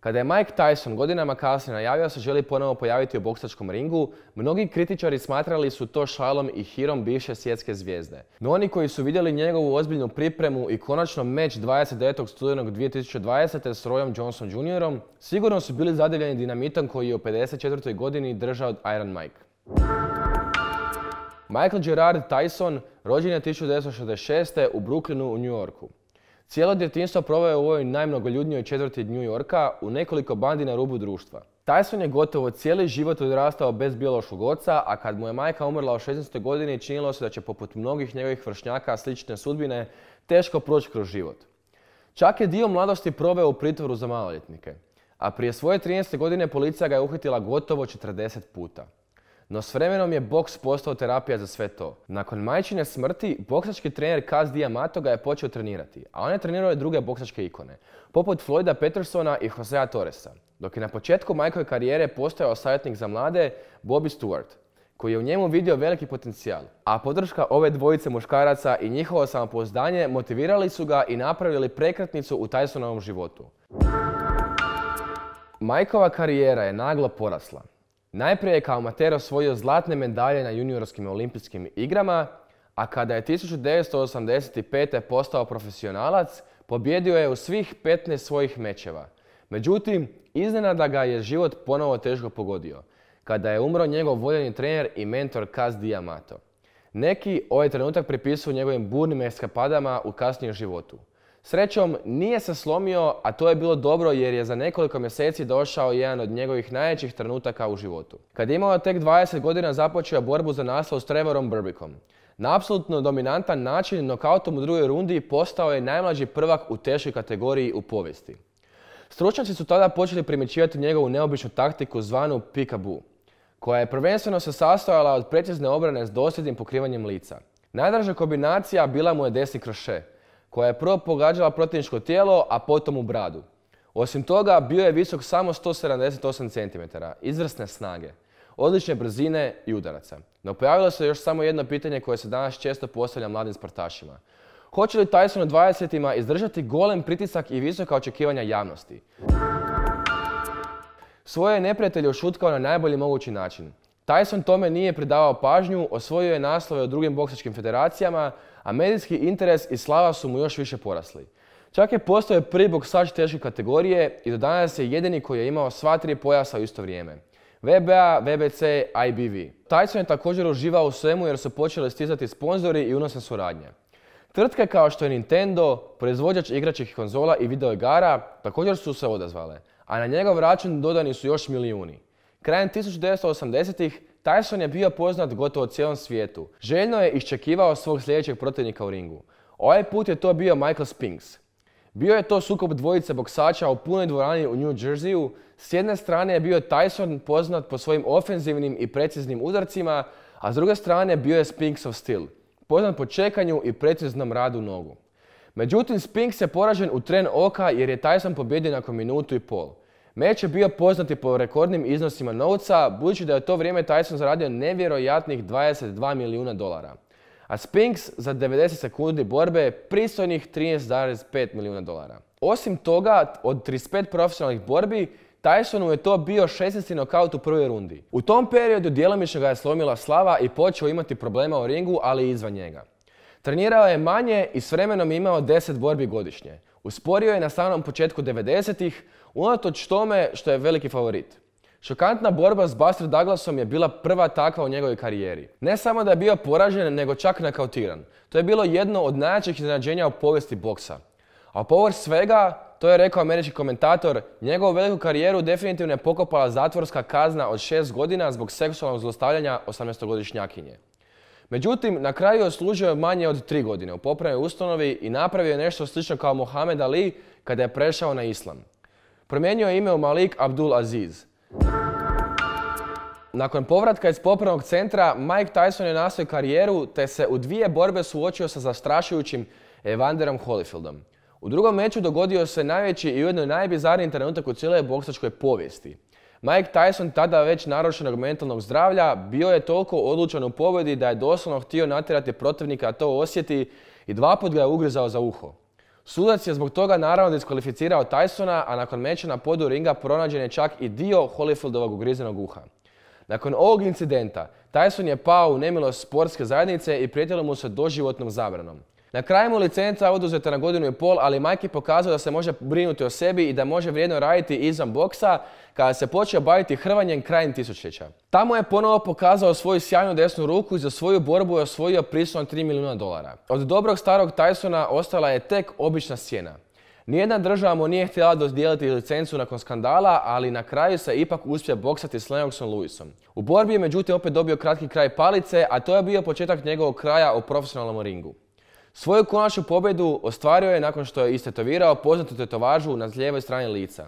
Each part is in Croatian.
Kada je Mike Tyson godinama kasnije najavio se želi ponovo pojaviti u boksačkom ringu, mnogi kritičari smatrali su to šalom i hirom bivše svjetske zvijezde. No oni koji su vidjeli njegovu ozbiljnu pripremu i konačno meč 29. studenog 2020. s Royom Johnson Jr. sigurno su bili zadivljeni dinamitom koji je u 54. godini držao Iron Mike. Michael Gerard Tyson rođen je 1966. u Brooklynu u New Yorku. Cijelo djetinjstvo proveo je u ovoj najmnogoljudnijoj četvrti New Yorka u nekoliko bandi na rubu društva. Tyson je gotovo cijeli život odrastao bez biološkog oca, a kad mu je majka umrla u 16. godini činilo se da će poput mnogih njegovih vršnjaka slične sudbine teško proći kroz život. Čak je dio mladosti proveo u pritvoru za maloljetnike, a prije svoje 13. godine policija ga je uhitila gotovo 40 puta. No s vremenom je boks postao terapija za sve to. Nakon majčine smrti, boksački trener Kaz Diamato ga je počeo trenirati, a on je trenirao i druge boksačke ikone, poput Floyda Petersona i Josea Torresa, dok je na početku Majkove karijere postojao savjetnik za mlade Bobby Stewart, koji je u njemu vidio veliki potencijal. A podrška ove dvojice muškaraca i njihovo samopouzdanje motivirali su ga i napravili prekretnicu u Tysonovom životu. Majkova karijera je naglo porasla. Najprije je kao amater osvojio zlatne medalje na juniorskim olimpijskim igrama, a kada je 1985. postao profesionalac, pobjedio je u svih 15 svojih mečeva. Međutim, iznenada ga je život ponovo teško pogodio, kada je umro njegov voljeni trener i mentor Kaz Diamato. Neki ovaj trenutak pripisuju njegovim burnim eskapadama u kasnijem životu. Srećom nije se slomio, a to je bilo dobro jer je za nekoliko mjeseci došao jedan od njegovih najjačih trenutaka u životu. Kad je imao tek 20 godina započeo borbu za naslov s Trevorom Burbikom. Na apsolutno dominantan način nokautom u drugoj rundi postao je najmlađi prvak u tešoj kategoriji u povijesti. Stručnjaci su tada počeli primjećivati njegovu neobičnu taktiku zvanu pikabu, koja je prvenstveno se sastojala od precizne obrane s dosljednim pokrivanjem lica. Najdraža kombinacija bila mu je desni kroše, koja je prvo pogađala protivničko tijelo, a potom u bradu. Osim toga, bio je visok samo 178 cm, izvrsne snage, odlične brzine i udaraca. No pojavilo se još samo jedno pitanje koje se danas često postavlja mladim sportašima. Hoće li Tyson u 20-ima izdržati golem pritisak i visoka očekivanja javnosti? Svoje je neprijatelje ušutkao na najbolji mogući način. Tyson tome nije pridavao pažnju, osvojio je naslove u drugim boksačkim federacijama, a medijski interes i slava su mu još više porasli. Čak je postao prvi boksač teške kategorije i do danas je jedini koji je imao sva tri pojasa u isto vrijeme. VBA, VBC, IBV. Tyson je također uživao u svemu jer su počeli stizati sponzori i unosne suradnje. Tvrtke kao što je Nintendo, proizvođač igračkih konzola i videoigara također su se odazvale, a na njegov račun dodani su još milijuni. Krajem 1980-ih Tyson je bio poznat gotovo cijelom svijetu. Željno je iščekivao svog sljedećeg protivnika u ringu. Ovaj put je to bio Michael Spinks. Bio je to sukob dvojice boksača u punoj dvorani u New Jerseyu. S jedne strane je bio Tyson poznat po svojim ofenzivnim i preciznim udarcima, a s druge strane bio je of Steel. Poznat po čekanju i preciznom radu nogu. Međutim, Spinks je poražen u tren oka jer je Tyson pobjedio nakon minutu i pol. Meč je bio poznati po rekordnim iznosima novca, budući da je u to vrijeme Tyson zaradio nevjerojatnih 22 milijuna dolara. A Spinks za 90 sekundi borbe pristojnih 13,5 milijuna dolara. Osim toga, od 35 profesionalnih borbi, Tysonu je to bio 16. nokaut u prvoj rundi. U tom periodu djelomično ga je slomila slava i počeo imati problema u ringu, ali i izvan njega. Trenirao je manje i s vremenom je imao 10 borbi godišnje. Usporio je na samom početku 90-ih, unatoč tome što je veliki favorit. Šokantna borba s Buster Douglasom je bila prva takva u njegovoj karijeri. Ne samo da je bio poražen, nego čak nakautiran. To je bilo jedno od najjačih iznenađenja u povijesti boksa. A povor svega, to je rekao američki komentator, njegovu veliku karijeru definitivno je pokopala zatvorska kazna od 6 godina zbog seksualnog zlostavljanja 18-godišnjakinje. Međutim, na kraju je manje od tri godine u popravnoj ustanovi i napravio je nešto slično kao Mohamed Ali kada je prešao na islam. Promijenio je ime u Malik Abdul Aziz. Nakon povratka iz popravnog centra, Mike Tyson je nastavio karijeru te se u dvije borbe suočio sa zastrašujućim Evanderom Holyfieldom. U drugom meču dogodio se najveći i ujedno najbizarniji trenutak u cijeloj boksačkoj povijesti. Mike Tyson tada već narušenog mentalnog zdravlja bio je toliko odlučan u pobjedi da je doslovno htio natjerati protivnika to osjeti i dva put ga je ugrizao za uho. Sudac je zbog toga naravno diskvalificirao Tysona, a nakon meča na podu ringa pronađen je čak i dio Holyfieldovog ugrizenog uha. Nakon ovog incidenta, Tyson je pao u nemilost sportske zajednice i prijetilo mu se doživotnom zabranom. Na kraju mu licenca oduzeta na godinu i pol, ali Majki pokazao da se može brinuti o sebi i da može vrijedno raditi izvan boksa kada se počeo baviti hrvanjem krajem tisućeća. Tamo je ponovo pokazao svoju sjajnu desnu ruku i za svoju borbu je osvojio prisutno 3 milijuna dolara. Od dobrog starog Tysona ostala je tek obična sjena. Nijedna država mu nije htjela dodijeliti licencu nakon skandala, ali na kraju se ipak uspio boksati s Lennoxom Lewisom. U borbi je međutim opet dobio kratki kraj palice, a to je bio početak njegovog kraja u profesionalnom ringu. Svoju konačnu pobjedu ostvario je nakon što je istetovirao poznatu tetovažu na lijevoj strani lica.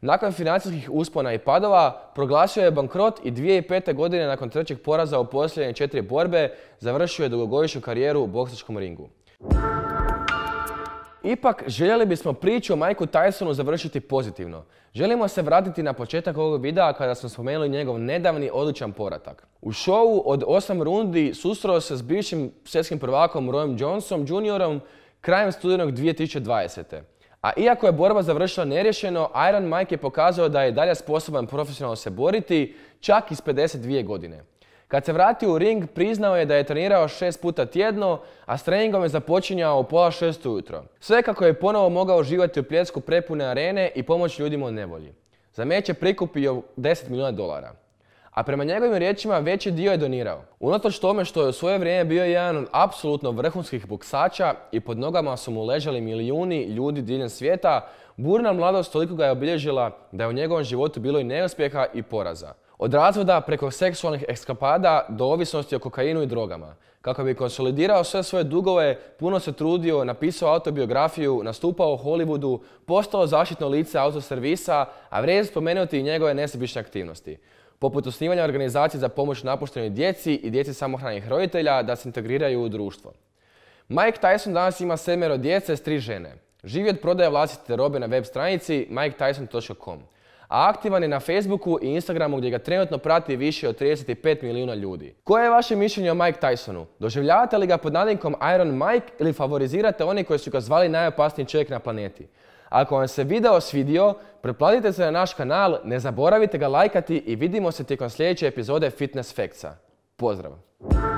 Nakon financijskih uspona i padova, proglasio je bankrot i 2005. godine nakon trećeg poraza u posljednje četiri borbe završio je dugogodišnju karijeru u boksačkom ringu ipak željeli bismo priču o Majku Tysonu završiti pozitivno. Želimo se vratiti na početak ovog videa kada smo spomenuli njegov nedavni odličan poratak. U šovu od 8 rundi susreo se s bivšim svjetskim prvakom Royom Johnsonom juniorom krajem studenog 2020. A iako je borba završila nerješeno, Iron Mike je pokazao da je dalje sposoban profesionalno se boriti čak iz 52 godine. Kad se vratio u ring, priznao je da je trenirao šest puta tjedno, a s treningom je započinjao u pola šest ujutro. Sve kako je ponovo mogao živjeti u pljesku prepune arene i pomoć ljudima u nevolji. Za meće je prikupio 10 milijuna dolara. A prema njegovim riječima veći dio je donirao. Unatoč tome što je u svoje vrijeme bio jedan od apsolutno vrhunskih boksača i pod nogama su mu ležali milijuni ljudi diljem svijeta, burna mladost toliko ga je obilježila da je u njegovom životu bilo i neuspjeha i poraza. Od razvoda preko seksualnih ekskapada do ovisnosti o kokainu i drogama. Kako bi konsolidirao sve svoje dugove, puno se trudio, napisao autobiografiju, nastupao u Hollywoodu, postao zaštitno lice autoservisa, a vrijedi spomenuti i njegove nesebične aktivnosti. Poput osnivanja organizacije za pomoć napuštenoj djeci i djeci samohranih roditelja da se integriraju u društvo. Mike Tyson danas ima sedmero djece s tri žene. Živi od prodaje vlastite robe na web stranici miketyson.com a aktivan je na Facebooku i Instagramu gdje ga trenutno prati više od 35 milijuna ljudi. Koje je vaše mišljenje o Mike Tysonu? Doživljavate li ga pod nadinkom Iron Mike ili favorizirate one koji su ga zvali najopasniji čovjek na planeti? Ako vam se video svidio, pretplatite se na naš kanal, ne zaboravite ga lajkati i vidimo se tijekom sljedeće epizode Fitness Factsa. Pozdrav!